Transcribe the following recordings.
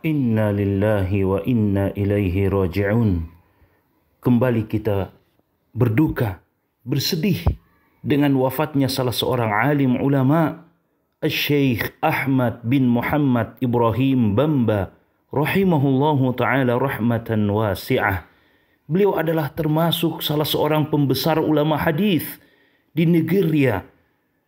Inna lillahi wa inna ilaihi raji'un. Kembali kita berduka, bersedih dengan wafatnya salah seorang alim ulama, Al-Syeikh Ahmad bin Muhammad Ibrahim Bamba rahimahullahu taala rahmatan wasi'ah. Beliau adalah termasuk salah seorang pembesar ulama hadis di Nigeria.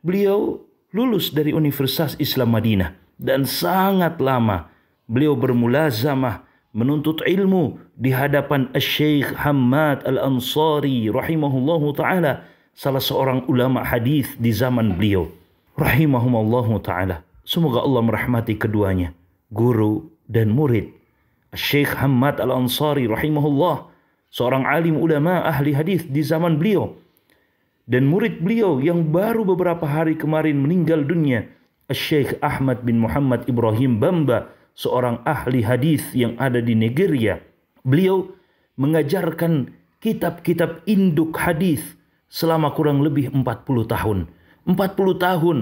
Beliau lulus dari Universitas Islam Madinah dan sangat lama beliau bermulazamah menuntut ilmu di hadapan Syekh Hamad Al-Ansari rahimahullahu taala salah seorang ulama hadis di zaman beliau rahimahumallahu taala semoga Allah merahmati keduanya guru dan murid Syekh Hamad Al-Ansari rahimahullah seorang alim ulama ahli hadis di zaman beliau dan murid beliau yang baru beberapa hari kemarin meninggal dunia, Syekh Ahmad bin Muhammad Ibrahim Bamba, seorang ahli hadis yang ada di Nigeria. Beliau mengajarkan kitab-kitab induk hadis selama kurang lebih 40 tahun. 40 tahun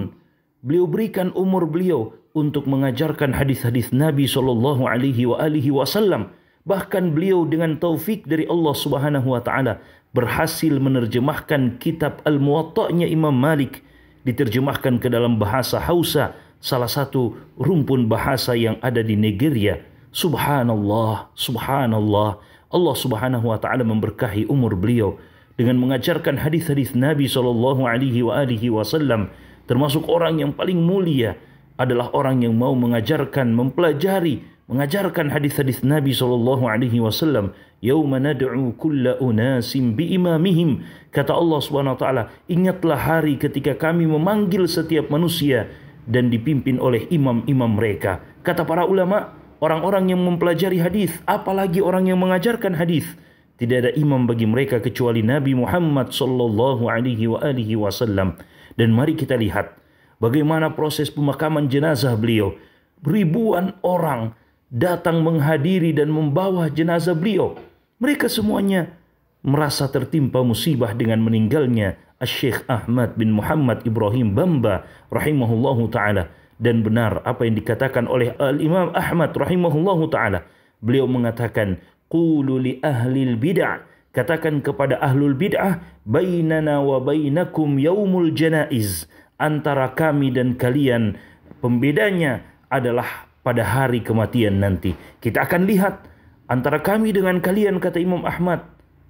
beliau berikan umur beliau untuk mengajarkan hadis-hadis Nabi Shallallahu Alaihi Wasallam. Bahkan beliau dengan taufik dari Allah Subhanahu Wa Taala berhasil menerjemahkan kitab Al-Muwatta'nya Imam Malik diterjemahkan ke dalam bahasa Hausa, salah satu rumpun bahasa yang ada di Nigeria. Subhanallah, subhanallah. Allah Subhanahu wa taala memberkahi umur beliau dengan mengajarkan hadis-hadis Nabi sallallahu alaihi wa alihi wasallam termasuk orang yang paling mulia adalah orang yang mau mengajarkan, mempelajari mengajarkan hadis-hadis Nabi sallallahu alaihi wasallam, "Yauma nad'u kulla unasim biimamihim." Kata Allah Subhanahu wa taala, "Ingatlah hari ketika kami memanggil setiap manusia dan dipimpin oleh imam-imam mereka." Kata para ulama, orang-orang yang mempelajari hadis, apalagi orang yang mengajarkan hadis, tidak ada imam bagi mereka kecuali Nabi Muhammad sallallahu alaihi wasallam. Dan mari kita lihat bagaimana proses pemakaman jenazah beliau. Ribuan orang datang menghadiri dan membawa jenazah beliau. Mereka semuanya merasa tertimpa musibah dengan meninggalnya Syekh Ahmad bin Muhammad Ibrahim Bamba rahimahullahu taala dan benar apa yang dikatakan oleh Al Imam Ahmad rahimahullahu taala. Beliau mengatakan, "Qulu li ahlil bid'ah" Katakan kepada ahlul bid'ah, "Bainana wa bainakum yaumul janaiz." Antara kami dan kalian pembedanya adalah pada hari kematian nanti. Kita akan lihat antara kami dengan kalian kata Imam Ahmad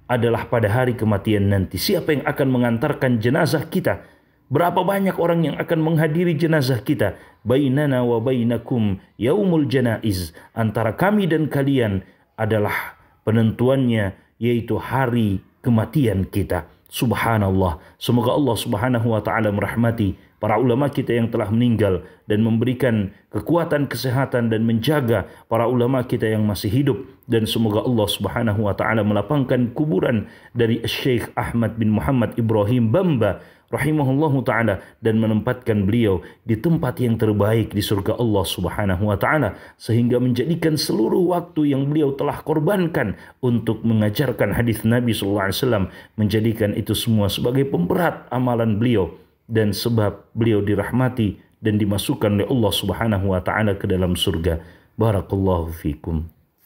adalah pada hari kematian nanti. Siapa yang akan mengantarkan jenazah kita? Berapa banyak orang yang akan menghadiri jenazah kita? Bainana wa bainakum yaumul janaiz. Antara kami dan kalian adalah penentuannya yaitu hari kematian kita. Subhanallah. Semoga Allah Subhanahu wa taala merahmati para ulama kita yang telah meninggal dan memberikan kekuatan kesehatan dan menjaga para ulama kita yang masih hidup dan semoga Allah Subhanahu wa taala melapangkan kuburan dari Syekh Ahmad bin Muhammad Ibrahim Bamba rahimahullahu taala dan menempatkan beliau di tempat yang terbaik di surga Allah Subhanahu wa taala sehingga menjadikan seluruh waktu yang beliau telah korbankan untuk mengajarkan hadis Nabi sallallahu alaihi wasallam menjadikan itu semua sebagai pemberat amalan beliau dan sebab beliau dirahmati dan dimasukkan oleh Allah Subhanahu wa taala ke dalam surga. Barakallahu fikum.